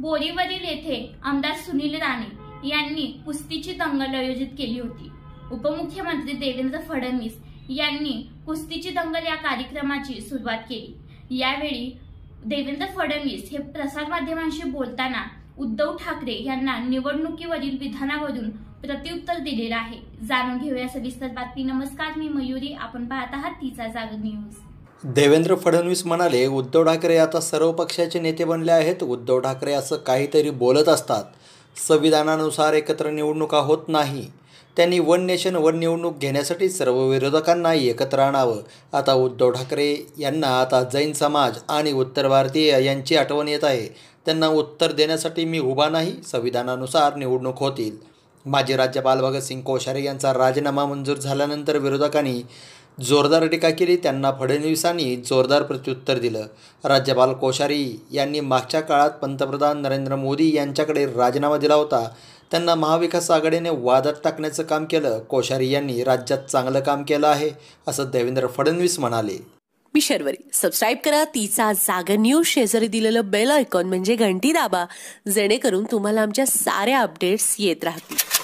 बोरीवरील येथे आमदार सुनील राणे यांनी कुस्तीची दंगल आयोजित केली होती उपमुख्यमंत्री देवेंद्र फडणवीस यांनी कुस्तीची दंगल या कार्यक्रमाची सुरुवात केली यावेळी देवेंद्र फडणवीस हे प्रसारमाध्यमांशी बोलताना उद्धव ठाकरे यांना निवडणुकीवरील विधानावरून प्रत्युत्तर दिलेलं आहे जाणून घेऊया सविस्तर बातमी नमस्कार मी मयुरी आपण पाहत आहात तिचा जाग न्यूज देवेंद्र फडणवीस म्हणाले उद्धव ठाकरे आता सर्व पक्षाचे नेते बनले आहेत उद्धव ठाकरे असं काहीतरी बोलत असतात संविधानानुसार एकत्र निवडणुका होत नाही त्यांनी वन नेशन वन निवडणूक घेण्यासाठी सर्व विरोधकांना एकत्र आणावं आता उद्धव ठाकरे यांना आता जैन समाज आणि उत्तर भारतीय यांची आठवण येत आहे त्यांना उत्तर देण्यासाठी मी उभा नाही संविधानानुसार निवडणूक होतील माजी राज्यपाल भगतसिंग कोश्यारी यांचा राजीनामा मंजूर झाल्यानंतर विरोधकांनी जोरदार टीका केली त्यांना फडणवीसांनी जोरदार प्रत्युत्तर दिलं राज्यपाल कोश्यारी यांनी मागच्या काळात पंतप्रधान नरेंद्र मोदी यांच्याकडे राजीनामा दिला होता त्यांना महाविकास आघाडीने वादात टाकण्याचं काम केलं कोश्यारी यांनी राज्यात चांगलं काम केलं आहे असं देवेंद्र फडणवीस म्हणाले मी शर्वरी सबस्क्राईब करा तिचा जागर न्यूज शेजारी दिलेलं बेल आयकॉन म्हणजे घंटी दाबा जेणेकरून तुम्हाला आमच्या साऱ्या अपडेट्स येत राहतील